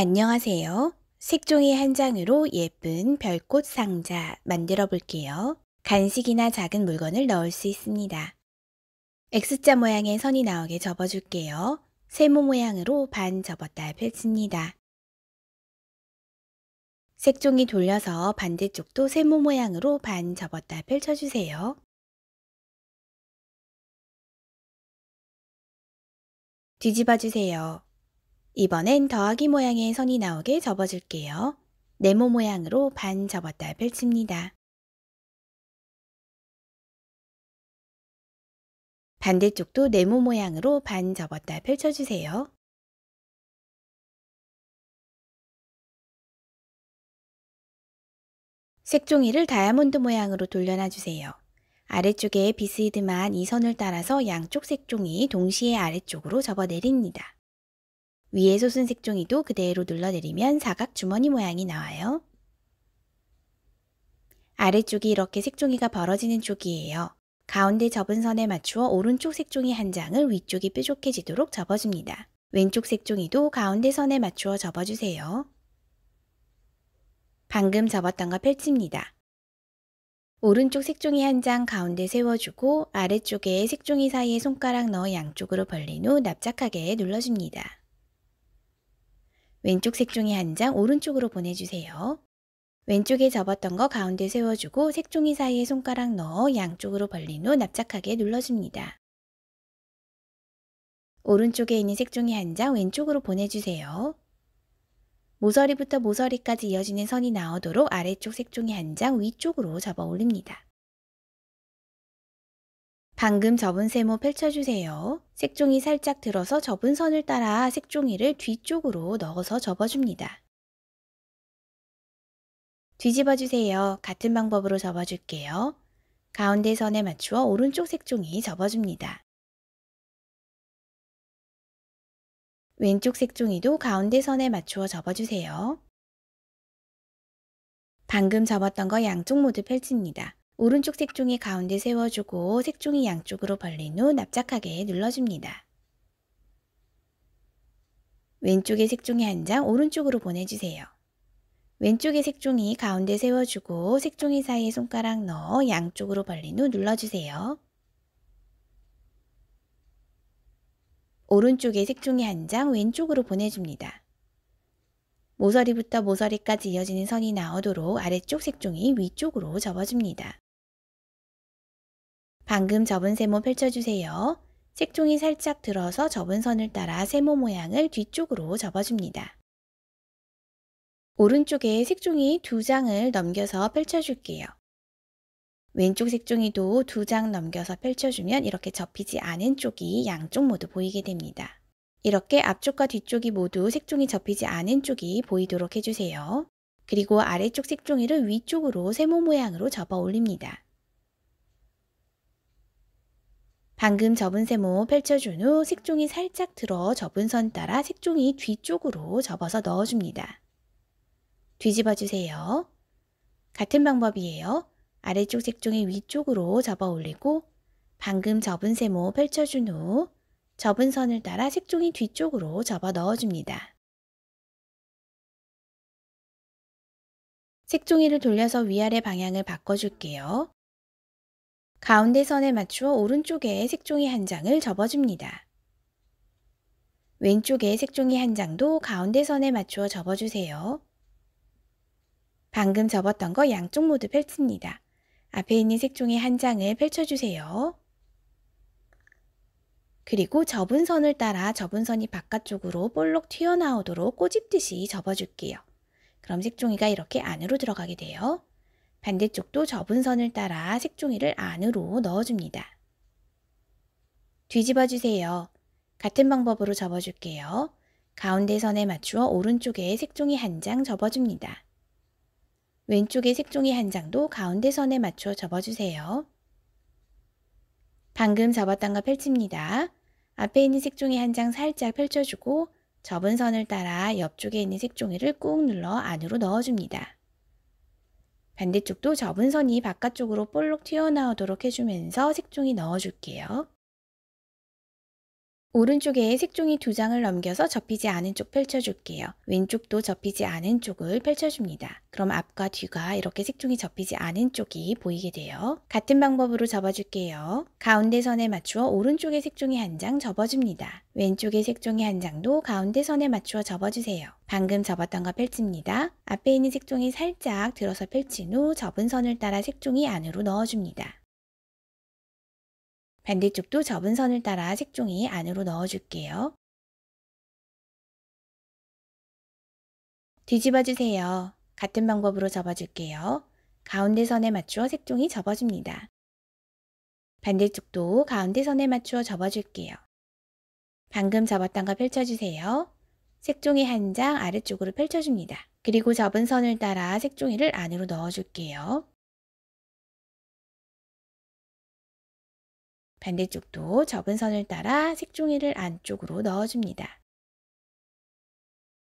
안녕하세요. 색종이 한 장으로 예쁜 별꽃 상자 만들어 볼게요. 간식이나 작은 물건을 넣을 수 있습니다. X자 모양의 선이 나오게 접어줄게요. 세모 모양으로 반 접었다 펼칩니다. 색종이 돌려서 반대쪽도 세모 모양으로 반 접었다 펼쳐주세요. 뒤집어주세요. 이번엔 더하기 모양의 선이 나오게 접어줄게요. 네모 모양으로 반 접었다 펼칩니다. 반대쪽도 네모 모양으로 반 접었다 펼쳐주세요. 색종이를 다이아몬드 모양으로 돌려놔 주세요. 아래쪽에 비스이드만 이 선을 따라서 양쪽 색종이 동시에 아래쪽으로 접어내립니다. 위에서 쓴 색종이도 그대로 눌러내리면 사각 주머니 모양이 나와요. 아래쪽이 이렇게 색종이가 벌어지는 쪽이에요. 가운데 접은 선에 맞추어 오른쪽 색종이 한 장을 위쪽이 뾰족해지도록 접어줍니다. 왼쪽 색종이도 가운데 선에 맞추어 접어주세요. 방금 접었던 거 펼칩니다. 오른쪽 색종이 한 장 가운데 세워주고 아래쪽에 색종이 사이에 손가락 넣어 양쪽으로 벌린 후 납작하게 눌러줍니다. 왼쪽 색종이한 장 오른쪽으로 보내주세요. 왼쪽에 접었던 거 가운데 세워주고 색종이 사이에 손가락 넣어 양쪽으로 벌린 후 납작하게 눌러줍니다. 오른쪽에 있는 색종이 한 장 왼쪽으로 보내주세요. 모서리부터 모서리까지 이어지는 선이 나오도록 아래쪽 색종이 한 장 위쪽으로 접어 올립니다. 방금 접은 세모 펼쳐주세요. 색종이 살짝 들어서 접은 선을 따라 색종이를 뒤쪽으로 넣어서 접어줍니다. 뒤집어주세요. 같은 방법으로 접어줄게요. 가운데 선에 맞추어 오른쪽 색종이 접어줍니다. 왼쪽 색종이도 가운데 선에 맞추어 접어주세요. 방금 접었던 거 양쪽 모두 펼칩니다. 오른쪽 색종이 가운데 세워주고 색종이 양쪽으로 벌린 후 납작하게 눌러줍니다. 왼쪽에 색종이 한 장 오른쪽으로 보내주세요. 왼쪽에 색종이 가운데 세워주고 색종이 사이에 손가락 넣어 양쪽으로 벌린 후 눌러주세요. 오른쪽에 색종이 한 장 왼쪽으로 보내줍니다. 모서리부터 모서리까지 이어지는 선이 나오도록 아래쪽 색종이 위쪽으로 접어줍니다. 방금 접은 세모 펼쳐주세요. 색종이 살짝 들어서 접은 선을 따라 세모 모양을 뒤쪽으로 접어줍니다. 오른쪽에 색종이 두 장을 넘겨서 펼쳐줄게요. 왼쪽 색종이도 두 장 넘겨서 펼쳐주면 이렇게 접히지 않은 쪽이 양쪽 모두 보이게 됩니다. 이렇게 앞쪽과 뒤쪽이 모두 색종이 접히지 않은 쪽이 보이도록 해주세요. 그리고 아래쪽 색종이를 위쪽으로 세모 모양으로 접어 올립니다. 방금 접은 세모 펼쳐준 후 색종이 살짝 들어 접은 선 따라 색종이 뒤쪽으로 접어서 넣어줍니다. 뒤집어주세요. 같은 방법이에요. 아래쪽 색종이 위쪽으로 접어 올리고 방금 접은 세모 펼쳐준 후 접은 선을 따라 색종이 뒤쪽으로 접어 넣어줍니다. 색종이를 돌려서 위아래 방향을 바꿔줄게요. 가운데 선에 맞추어 오른쪽에 색종이 한 장을 접어줍니다. 왼쪽에 색종이 한 장도 가운데 선에 맞추어 접어주세요. 방금 접었던 거 양쪽 모두 펼칩니다. 앞에 있는 색종이 한 장을 펼쳐주세요. 그리고 접은 선을 따라 접은 선이 바깥쪽으로 볼록 튀어나오도록 꼬집듯이 접어줄게요. 그럼 색종이가 이렇게 안으로 들어가게 돼요. 반대쪽도 접은 선을 따라 색종이를 안으로 넣어줍니다. 뒤집어주세요. 같은 방법으로 접어줄게요. 가운데 선에 맞추어 오른쪽에 색종이 한 장 접어줍니다. 왼쪽에 색종이 한 장도 가운데 선에 맞춰 접어주세요. 방금 접었던 거 펼칩니다. 앞에 있는 색종이 한 장 살짝 펼쳐주고 접은 선을 따라 옆쪽에 있는 색종이를 꾹 눌러 안으로 넣어줍니다. 반대쪽도 접은 선이 바깥쪽으로 볼록 튀어나오도록 해주면서 색종이 넣어줄게요. 오른쪽에 색종이 두 장을 넘겨서 접히지 않은 쪽 펼쳐줄게요. 왼쪽도 접히지 않은 쪽을 펼쳐줍니다. 그럼 앞과 뒤가 이렇게 색종이 접히지 않은 쪽이 보이게 돼요. 같은 방법으로 접어줄게요. 가운데 선에 맞추어 오른쪽에 색종이 한 장 접어줍니다. 왼쪽에 색종이 한 장도 가운데 선에 맞추어 접어주세요. 방금 접었던 거 펼칩니다. 앞에 있는 색종이 살짝 들어서 펼친 후 접은 선을 따라 색종이 안으로 넣어줍니다. 반대쪽도 접은 선을 따라 색종이 안으로 넣어줄게요. 뒤집어주세요. 같은 방법으로 접어줄게요. 가운데 선에 맞추어 색종이 접어줍니다. 반대쪽도 가운데 선에 맞추어 접어줄게요. 방금 접었던 거 펼쳐주세요. 색종이 한 장 아래쪽으로 펼쳐줍니다. 그리고 접은 선을 따라 색종이를 안으로 넣어줄게요. 반대쪽도 접은 선을 따라 색종이를 안쪽으로 넣어줍니다.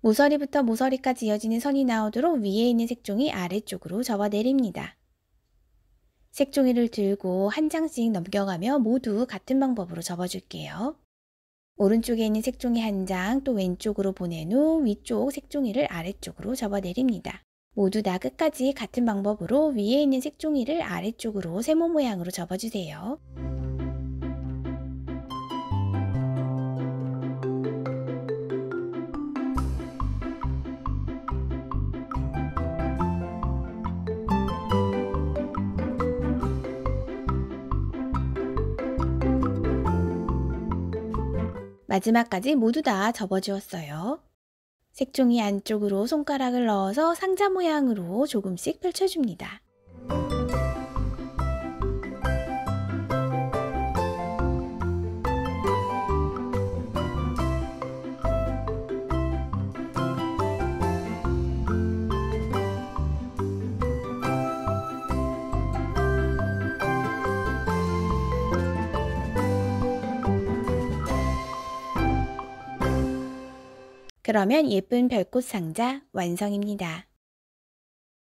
모서리부터 모서리까지 이어지는 선이 나오도록 위에 있는 색종이 아래쪽으로 접어내립니다. 색종이를 들고 한 장씩 넘겨가며 모두 같은 방법으로 접어줄게요. 오른쪽에 있는 색종이 한 장, 또 왼쪽으로 보낸 후 위쪽 색종이를 아래쪽으로 접어내립니다. 모두 다 끝까지 같은 방법으로 위에 있는 색종이를 아래쪽으로 세모 모양으로 접어주세요. 마지막까지 모두 다 접어주었어요. 색종이 안쪽으로 손가락을 넣어서 상자 모양으로 조금씩 펼쳐줍니다. 그러면 예쁜 별꽃 상자 완성입니다.